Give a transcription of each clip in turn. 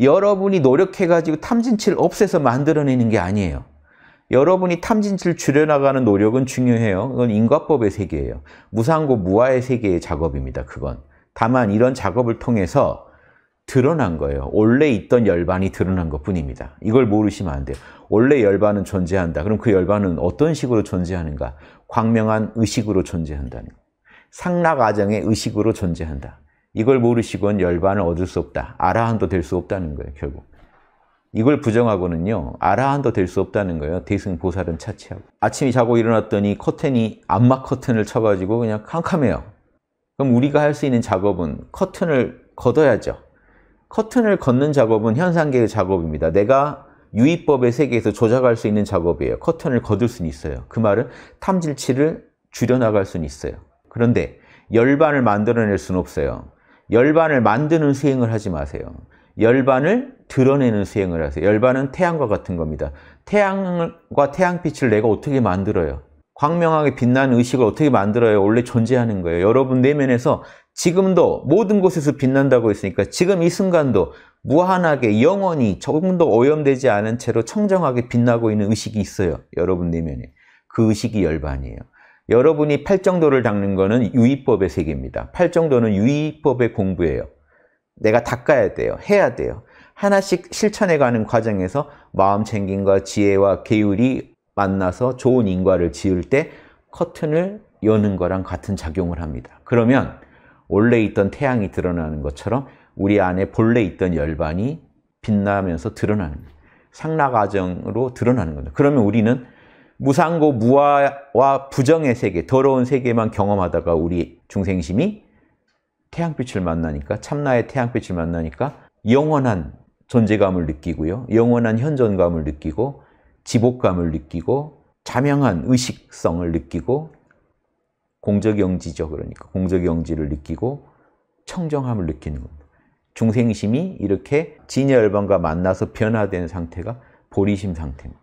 여러분이 노력해가지고 탐진치를 없애서 만들어내는 게 아니에요. 여러분이 탐진치를 줄여나가는 노력은 중요해요. 그건 인과법의 세계예요. 무상고 무아의 세계의 작업입니다. 그건. 다만 이런 작업을 통해서 드러난 거예요. 원래 있던 열반이 드러난 것 뿐입니다. 이걸 모르시면 안 돼요. 원래 열반은 존재한다. 그럼 그 열반은 어떤 식으로 존재하는가? 광명한 의식으로 존재한다는 거예요. 상락아정의 의식으로 존재한다. 이걸 모르시곤 열반을 얻을 수 없다. 아라한도 될 수 없다는 거예요, 결국. 이걸 부정하고는요, 아라한도 될 수 없다는 거예요. 대승보살은 차치하고. 아침에 자고 일어났더니 커튼이 암막 커튼을 쳐가지고 그냥 캄캄해요. 그럼 우리가 할 수 있는 작업은 커튼을 걷어야죠. 커튼을 걷는 작업은 현상계의 작업입니다. 내가 유의법의 세계에서 조작할 수 있는 작업이에요. 커튼을 걷을 수는 있어요. 그 말은 탐질치를 줄여나갈 수는 있어요. 그런데 열반을 만들어낼 수는 없어요. 열반을 만드는 수행을 하지 마세요. 열반을 드러내는 수행을 하세요. 열반은 태양과 같은 겁니다. 태양과 태양빛을 내가 어떻게 만들어요? 광명하게 빛나는 의식을 어떻게 만들어요? 원래 존재하는 거예요. 여러분 내면에서 지금도 모든 곳에서 빛난다고 했으니까 지금 이 순간도 무한하게 영원히 조금도 오염되지 않은 채로 청정하게 빛나고 있는 의식이 있어요. 여러분 내면에. 그 의식이 열반이에요. 여러분이 팔정도를 닦는 거는 유의법의 세계입니다. 팔정도는 유의법의 공부예요. 내가 닦아야 돼요. 해야 돼요. 하나씩 실천해가는 과정에서 마음 챙김과 지혜와 계율이 만나서 좋은 인과를 지을 때 커튼을 여는 거랑 같은 작용을 합니다. 그러면 원래 있던 태양이 드러나는 것처럼 우리 안에 본래 있던 열반이 빛나면서 드러나는 거예요. 상락과정으로 드러나는 거죠. 그러면 우리는 무상고 무아와 부정의 세계, 더러운 세계만 경험하다가 우리 중생심이 태양빛을 만나니까 참나의 태양빛을 만나니까 영원한 존재감을 느끼고요. 영원한 현존감을 느끼고 지복감을 느끼고 자명한 의식성을 느끼고 공적영지죠. 그러니까 공적영지를 느끼고 청정함을 느끼는 겁니다. 중생심이 이렇게 진열반과 만나서 변화된 상태가 보리심 상태입니다.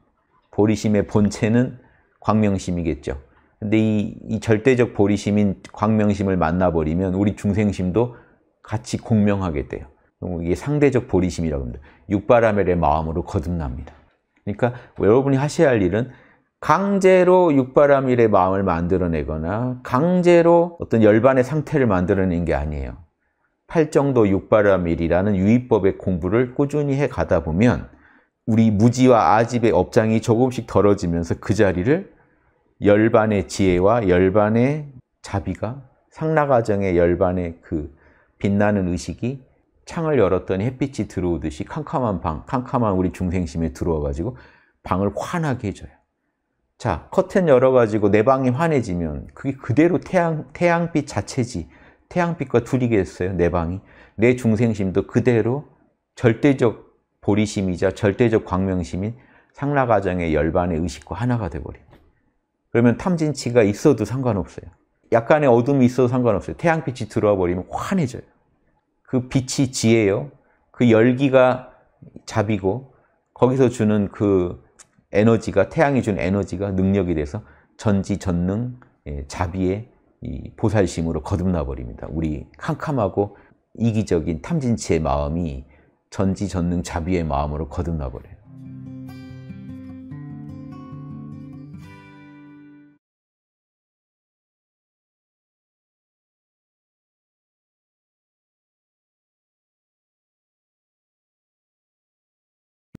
보리심의 본체는 광명심이겠죠. 근데 이, 이 절대적 보리심인 광명심을 만나버리면 우리 중생심도 같이 공명하게 돼요. 이게 상대적 보리심이라고 합니다. 육바라멜의 마음으로 거듭납니다. 그러니까 여러분이 하셔야 할 일은 강제로 육바라밀의 마음을 만들어내거나 강제로 어떤 열반의 상태를 만들어낸 게 아니에요. 팔정도 육바라밀이라는 유의법의 공부를 꾸준히 해 가다 보면 우리 무지와 아집의 업장이 조금씩 덜어지면서 그 자리를 열반의 지혜와 열반의 자비가 상라가정의 열반의 그 빛나는 의식이 창을 열었더니 햇빛이 들어오듯이 캄캄한 방, 캄캄한 우리 중생심에 들어와가지고 방을 환하게 해줘요. 자, 커튼 열어가지고 내 방이 환해지면 그게 그대로 태양, 태양빛 자체지. 태양빛과 둘이겠어요, 내 방이. 내 중생심도 그대로 절대적 고리심이자 절대적 광명심인 상라가정의 열반의 의식과 하나가 돼버립니다. 그러면 탐진치가 있어도 상관없어요. 약간의 어둠이 있어도 상관없어요. 태양빛이 들어와 버리면 환해져요. 그 빛이 지혜요. 그 열기가 잡이고 거기서 주는 그 에너지가 태양이 준 에너지가 능력이 돼서 전지, 전능, 예, 자비의 보살심으로 거듭나 버립니다. 우리 캄캄하고 이기적인 탐진치의 마음이 전지전능 자비의 마음으로 거듭나 버려요.